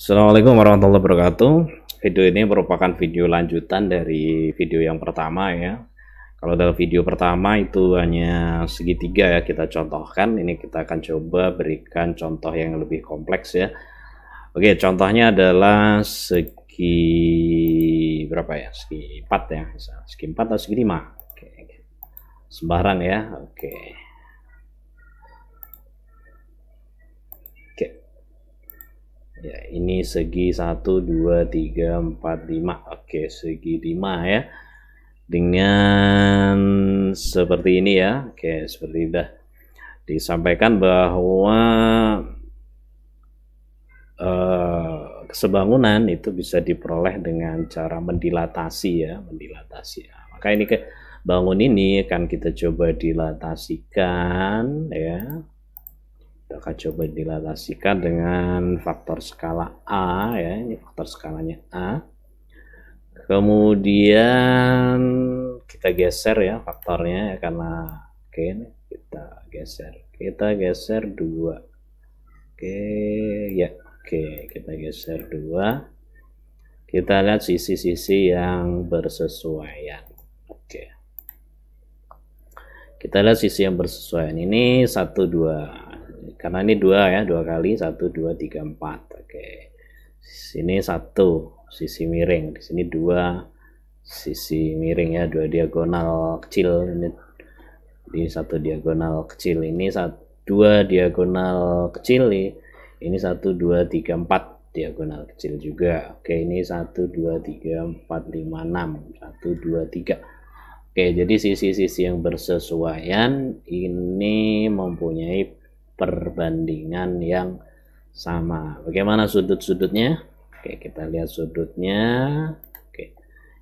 Assalamualaikum warahmatullahi wabarakatuh. Video ini merupakan video lanjutan dari video yang pertama ya. Kalau dalam video pertama itu hanya segitiga ya kita contohkan. Ini kita akan coba berikan contoh yang lebih kompleks ya. Oke, contohnya adalah segi berapa ya? Segi 4 ya. Segi 4 atau segi 5. Oke. Sembarang ya. Oke. ya ini segi 1 2 3 4 5 oke segi 5 ya dengan seperti ini ya oke seperti sudah disampaikan bahwa eh, sebangunan itu bisa diperoleh dengan cara mendilatasi ya mendilatasi ya. maka ini ke bangun ini akan kita coba dilatasikan ya kita akan coba dilatasikan dengan faktor skala A ya, ini faktor skalanya A. Kemudian kita geser ya faktornya ya karena oke ini kita geser. Kita geser dua Oke, ya. Oke, kita geser dua Kita lihat sisi-sisi yang bersesuaian. Oke. Kita lihat sisi yang bersesuaian. Ini satu dua karena ini dua ya dua kali satu dua tiga empat oke sini satu sisi miring di sini dua sisi miring ya dua diagonal kecil ini di satu diagonal kecil ini satu dua diagonal kecil nih ini satu dua tiga empat diagonal kecil juga oke ini satu dua tiga empat lima enam satu dua tiga Oke, jadi sisi-sisi yang bersesuaian ini mempunyai perbandingan yang sama. Bagaimana sudut-sudutnya? Oke, kita lihat sudutnya. Oke.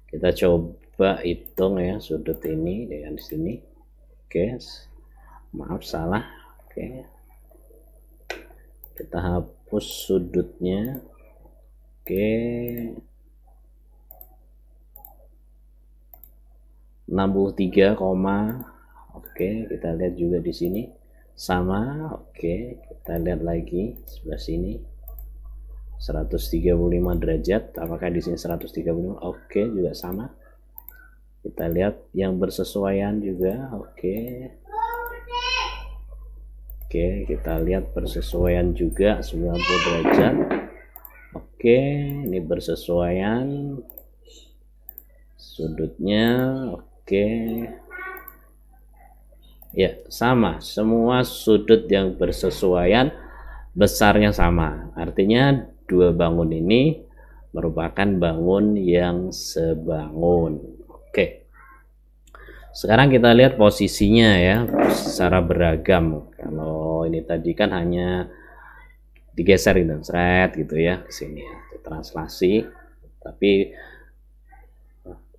Kita coba hitung ya sudut ini dengan sini. Oke. Maaf salah. Oke. Kita hapus sudutnya. Oke. 63, oke kita lihat juga di sini sama oke kita lihat lagi sebelah sini 135 derajat apakah di sini 135 oke juga sama kita lihat yang bersesuaian juga oke oke kita lihat bersesuaian juga 90 derajat oke ini bersesuaian sudutnya oke ya sama semua sudut yang bersesuaian besarnya sama artinya dua bangun ini merupakan bangun yang sebangun oke sekarang kita lihat posisinya ya secara beragam kalau ini tadi kan hanya digeser dan gitu, seret gitu ya ke sini translasi tapi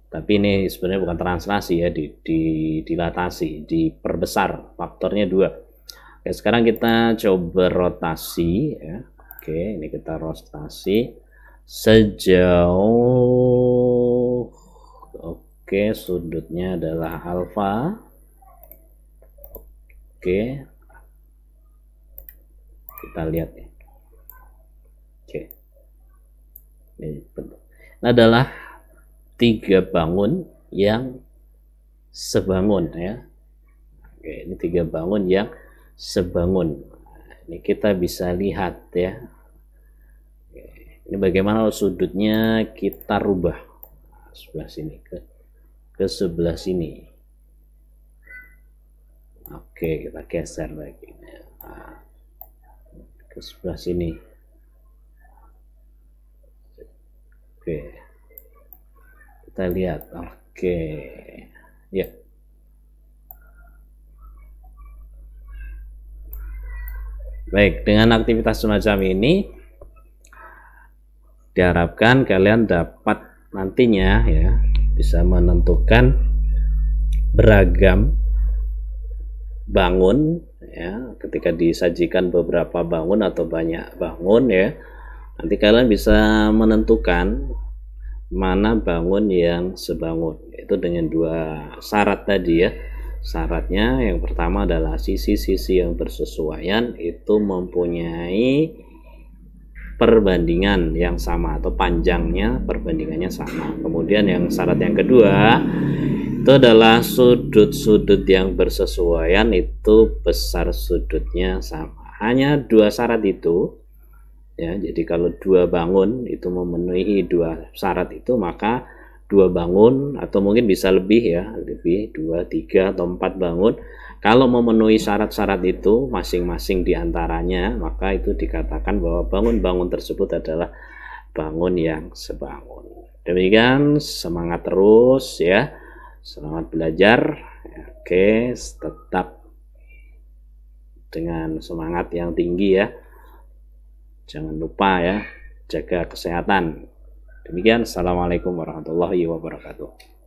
tapi ini sebenarnya bukan translasi ya di, di dilatasi diperbesar faktornya dua oke sekarang kita coba rotasi ya oke ini kita rotasi sejauh oke sudutnya adalah alfa oke kita lihat ya oke ini bentuk. adalah tiga bangun yang sebangun ya. Oke, ini tiga bangun yang sebangun. Ini kita bisa lihat ya. Ini bagaimana sudutnya kita rubah sebelah sini ke ke sebelah sini. Oke, kita geser lagi. Nah, ke sebelah sini. Kita lihat. Oke. Okay. Ya. Yeah. Baik, dengan aktivitas semacam ini diharapkan kalian dapat nantinya ya bisa menentukan beragam bangun ya ketika disajikan beberapa bangun atau banyak bangun ya nanti kalian bisa menentukan mana bangun yang sebangun itu dengan dua syarat tadi ya syaratnya yang pertama adalah sisi-sisi yang bersesuaian itu mempunyai perbandingan yang sama atau panjangnya perbandingannya sama kemudian yang syarat yang kedua itu adalah sudut-sudut yang bersesuaian itu besar sudutnya sama hanya dua syarat itu ya jadi kalau dua bangun itu memenuhi dua syarat itu maka dua bangun atau mungkin bisa lebih ya lebih dua tiga atau empat bangun kalau memenuhi syarat-syarat itu masing-masing diantaranya maka itu dikatakan bahwa bangun-bangun tersebut adalah bangun yang sebangun demikian semangat terus ya selamat belajar oke tetap dengan semangat yang tinggi ya Jangan lupa ya, jaga kesehatan. Demikian, Assalamualaikum warahmatullahi wabarakatuh.